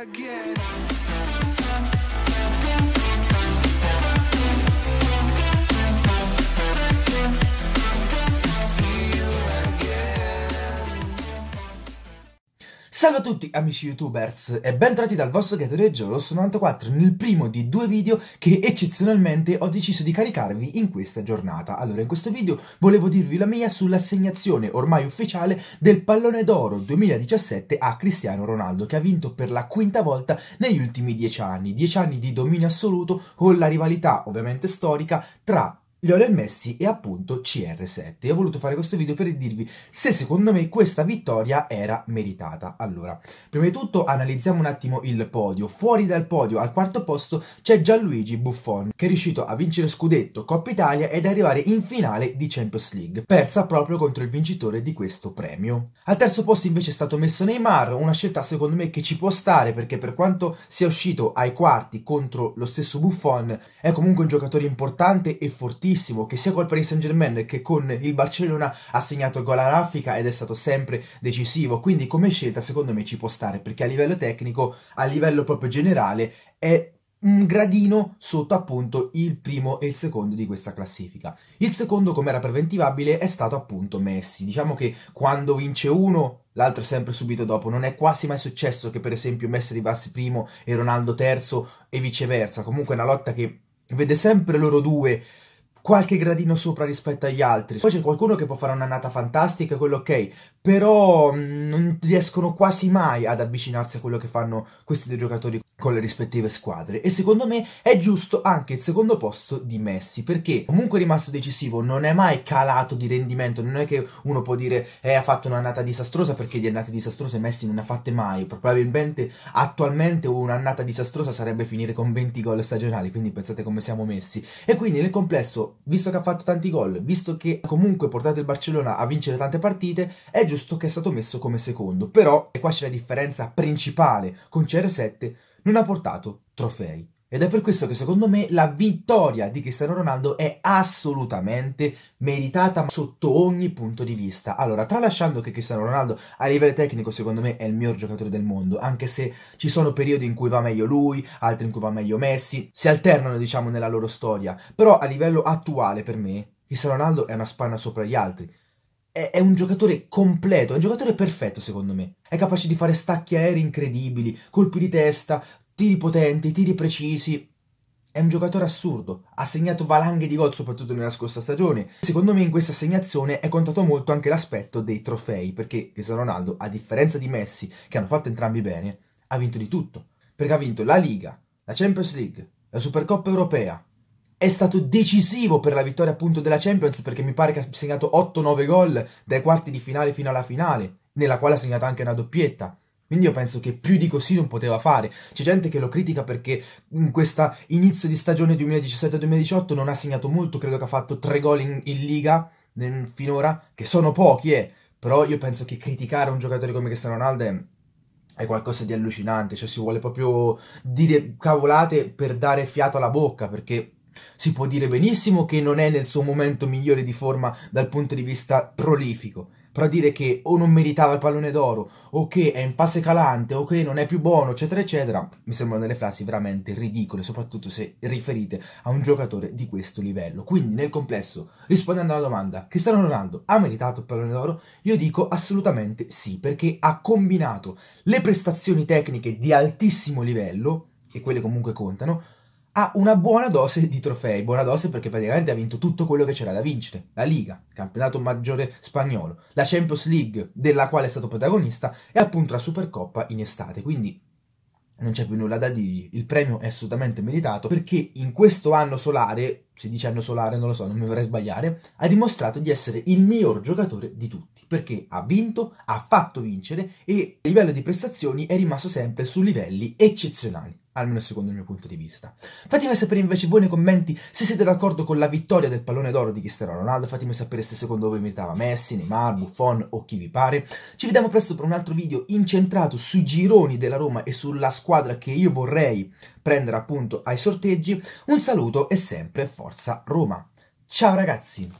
again Salve a tutti amici youtubers e bentornati dal vostro Gatoreggio Rosso94 nel primo di due video che eccezionalmente ho deciso di caricarvi in questa giornata. Allora in questo video volevo dirvi la mia sull'assegnazione ormai ufficiale del pallone d'oro 2017 a Cristiano Ronaldo che ha vinto per la quinta volta negli ultimi dieci anni, dieci anni di dominio assoluto con la rivalità ovviamente storica tra Lionel Messi e appunto CR7. Io ho voluto fare questo video per dirvi se secondo me questa vittoria era meritata. Allora, prima di tutto analizziamo un attimo il podio. Fuori dal podio, al quarto posto, c'è Gianluigi Buffon, che è riuscito a vincere Scudetto, Coppa Italia ed arrivare in finale di Champions League, persa proprio contro il vincitore di questo premio. Al terzo posto invece è stato messo Neymar, una scelta secondo me che ci può stare perché per quanto sia uscito ai quarti contro lo stesso Buffon, è comunque un giocatore importante e fortissimo fortissimo che sia col Paris Saint Germain che con il Barcellona ha segnato gol a raffica ed è stato sempre decisivo quindi come scelta secondo me ci può stare perché a livello tecnico a livello proprio generale è un gradino sotto appunto il primo e il secondo di questa classifica. Il secondo, come era preventivabile, è stato appunto Messi. Diciamo che quando vince uno, l'altro è sempre subito dopo. Non è quasi mai successo che per esempio Messi arrivasse primo e Ronaldo terzo e viceversa. Comunque è una lotta che vede sempre loro due qualche gradino sopra rispetto agli altri. Poi c'è qualcuno che può fare un'annata fantastica, quello ok, però mm, non riescono quasi mai ad avvicinarsi a quello che fanno questi due giocatori con le rispettive squadre e secondo me è giusto anche il secondo posto di Messi perché comunque è rimasto decisivo non è mai calato di rendimento non è che uno può dire eh ha fatto un'annata disastrosa perché di annate disastrose Messi non ne ha fatte mai probabilmente attualmente un'annata disastrosa sarebbe finire con 20 gol stagionali quindi pensate come siamo messi e quindi nel complesso visto che ha fatto tanti gol visto che comunque portato il Barcellona a vincere tante partite è giusto che è stato messo come secondo però e qua c'è la differenza principale con CR7 non ha portato trofei. Ed è per questo che secondo me la vittoria di Cristiano Ronaldo è assolutamente meritata sotto ogni punto di vista. Allora, tralasciando che Cristiano Ronaldo a livello tecnico secondo me è il miglior giocatore del mondo, anche se ci sono periodi in cui va meglio lui, altri in cui va meglio Messi, si alternano diciamo nella loro storia, però a livello attuale per me Cristiano Ronaldo è una spanna sopra gli altri è, è un giocatore completo, è un giocatore perfetto secondo me. È capace di fare stacchi aerei incredibili, colpi di testa, tiri potenti, tiri precisi. È un giocatore assurdo, ha segnato valanghe di gol soprattutto nella scorsa stagione. Secondo me in questa segnazione è contato molto anche l'aspetto dei trofei, perché Cristiano Ronaldo, a differenza di Messi, che hanno fatto entrambi bene, ha vinto di tutto. Perché ha vinto la Liga, la Champions League, la Supercoppa europea, è stato decisivo per la vittoria appunto della Champions perché mi pare che ha segnato 8-9 gol dai quarti di finale fino alla finale, nella quale ha segnato anche una doppietta. Quindi io penso che più di così non poteva fare. C'è gente che lo critica perché in questo inizio di stagione 2017-2018 non ha segnato molto, credo che ha fatto 3 gol in, in liga in, finora, che sono pochi, eh. Però io penso che criticare un giocatore come Cristiano Ronaldo è è qualcosa di allucinante, cioè si vuole proprio dire cavolate per dare fiato alla bocca, perché si può dire benissimo che non è nel suo momento migliore di forma dal punto di vista prolifico, però dire che o non meritava il pallone d'oro, o che è in fase calante, o che non è più buono, eccetera, eccetera, mi sembrano delle frasi veramente ridicole, soprattutto se riferite a un giocatore di questo livello. Quindi, nel complesso, rispondendo alla domanda, Cristiano Ronaldo ha meritato il pallone d'oro? Io dico assolutamente sì, perché ha combinato le prestazioni tecniche di altissimo livello, e quelle comunque contano, ha una buona dose di trofei, buona dose perché praticamente ha vinto tutto quello che c'era da vincere, la Liga, il campionato maggiore spagnolo, la Champions League della quale è stato protagonista e appunto la Supercoppa in estate, quindi non c'è più nulla da dirgli, il premio è assolutamente meritato perché in questo anno solare si dice anno solare, non lo so, non mi vorrei sbagliare, ha dimostrato di essere il miglior giocatore di tutti, perché ha vinto, ha fatto vincere e a livello di prestazioni è rimasto sempre su livelli eccezionali almeno secondo il mio punto di vista. Fatemi sapere invece voi nei commenti se siete d'accordo con la vittoria del pallone d'oro di Cristiano Ronaldo, fatemi sapere se secondo voi meritava Messi, Neymar, Buffon o chi vi pare. Ci vediamo presto per un altro video incentrato sui gironi della Roma e sulla squadra che io vorrei prendere appunto ai sorteggi. Un saluto e sempre forza! Forza Roma. Ciao ragazzi!